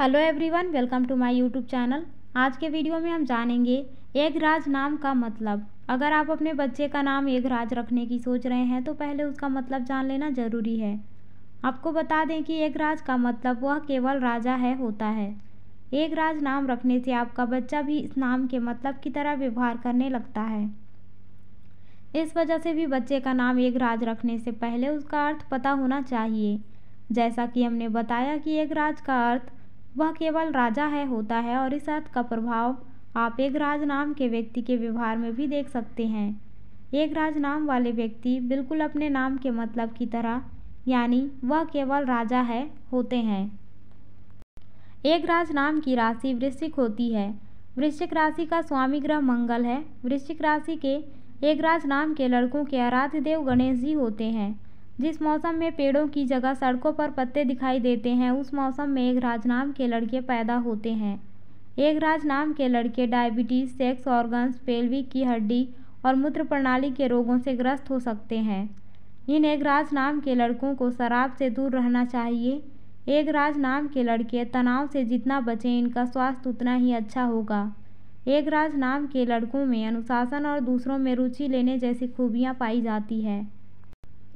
hello everyone welcome to my YouTube channel आज के video में हम जानेंगे एक राज नाम का मतलब अगर आप अपने बच्चे का नाम एक राज रखने की सोच रहे हैं तो पहले उसका मतलब जान लेना ज़रूरी है आपको बता दें कि एक राज का मतलब वह केवल राजा है होता है एक राज नाम रखने से आपका बच्चा भी इस नाम के मतलब की तरह व्यवहार करने लगता है इस वजह से भी बच्चे का नाम एक राज रखने से पहले उसका अर्थ पता होना चाहिए जैसा कि हमने बताया कि एक राज का अर्थ वह केवल राजा है होता है और इस अर्थ का प्रभाव आप एक राज नाम के व्यक्ति के व्यवहार में भी देख सकते हैं एक राज नाम वाले व्यक्ति बिल्कुल अपने नाम के मतलब की तरह यानी वह केवल राजा है होते हैं एक राज नाम की राशि वृश्चिक होती है वृश्चिक राशि का स्वामी ग्रह मंगल है वृश्चिक राशि के एक राज नाम के लड़कों के आराध्य देव गणेश जी होते हैं जिस मौसम में पेड़ों की जगह सड़कों पर पत्ते दिखाई देते हैं उस मौसम में राज नाम के लड़के पैदा होते हैं राज नाम के लड़के डायबिटीज़ सेक्स ऑर्गन्स पेल्विक की हड्डी और मूत्र प्रणाली के रोगों से ग्रस्त हो सकते हैं इन राज नाम के लड़कों को शराब से दूर रहना चाहिए राज नाम के लड़के तनाव से जितना बचें इनका स्वास्थ्य उतना ही अच्छा होगा राज नाम के लड़कों में अनुशासन और दूसरों में रुचि लेने जैसी खूबियाँ पाई जाती है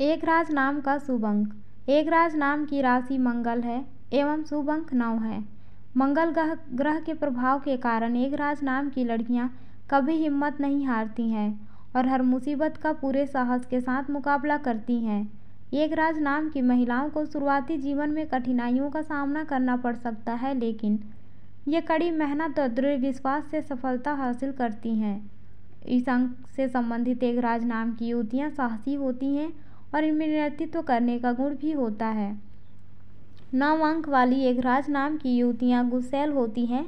एक राज नाम का शुभ अंक राज नाम की राशि मंगल है एवं शुभ अंक नौ है मंगल ग्रह ग्रह के प्रभाव के कारण एक राज नाम की लड़कियां कभी हिम्मत नहीं हारती हैं और हर मुसीबत का पूरे साहस के साथ मुकाबला करती हैं एक राज नाम की महिलाओं को शुरुआती जीवन में कठिनाइयों का सामना करना पड़ सकता है लेकिन ये कड़ी मेहनत और दृढ़ विश्वास से सफलता हासिल करती हैं इस अंक से संबंधित एक राज नाम की युवतियाँ साहसी होती हैं और इनमें नेतृत्व करने का गुण भी होता है नौ अंक वाली एक राज नाम की युवतियाँ गुस्सैल होती हैं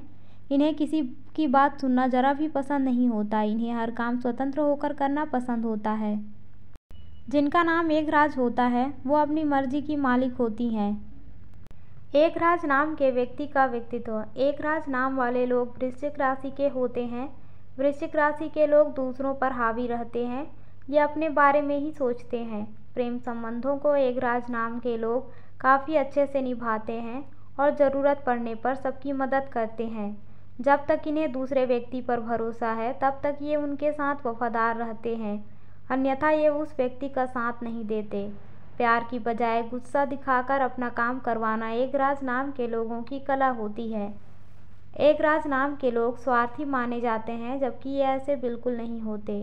इन्हें किसी की बात सुनना जरा भी पसंद नहीं होता इन्हें हर काम स्वतंत्र होकर करना पसंद होता है जिनका नाम एक राज होता है वो अपनी मर्जी की मालिक होती हैं एक राज नाम के व्यक्ति का व्यक्तित्व एक राज नाम वाले लोग वृश्चिक राशि के होते हैं वृश्चिक राशि के लोग दूसरों पर हावी रहते हैं ये अपने बारे में ही सोचते हैं प्रेम संबंधों को एक राज नाम के लोग काफ़ी अच्छे से निभाते हैं और ज़रूरत पड़ने पर सबकी मदद करते हैं जब तक इन्हें दूसरे व्यक्ति पर भरोसा है तब तक ये उनके साथ वफादार रहते हैं अन्यथा ये उस व्यक्ति का साथ नहीं देते प्यार की बजाय गुस्सा दिखाकर अपना काम करवाना एक राज नाम के लोगों की कला होती है एक राज नाम के लोग स्वार्थी माने जाते हैं जबकि ये ऐसे बिल्कुल नहीं होते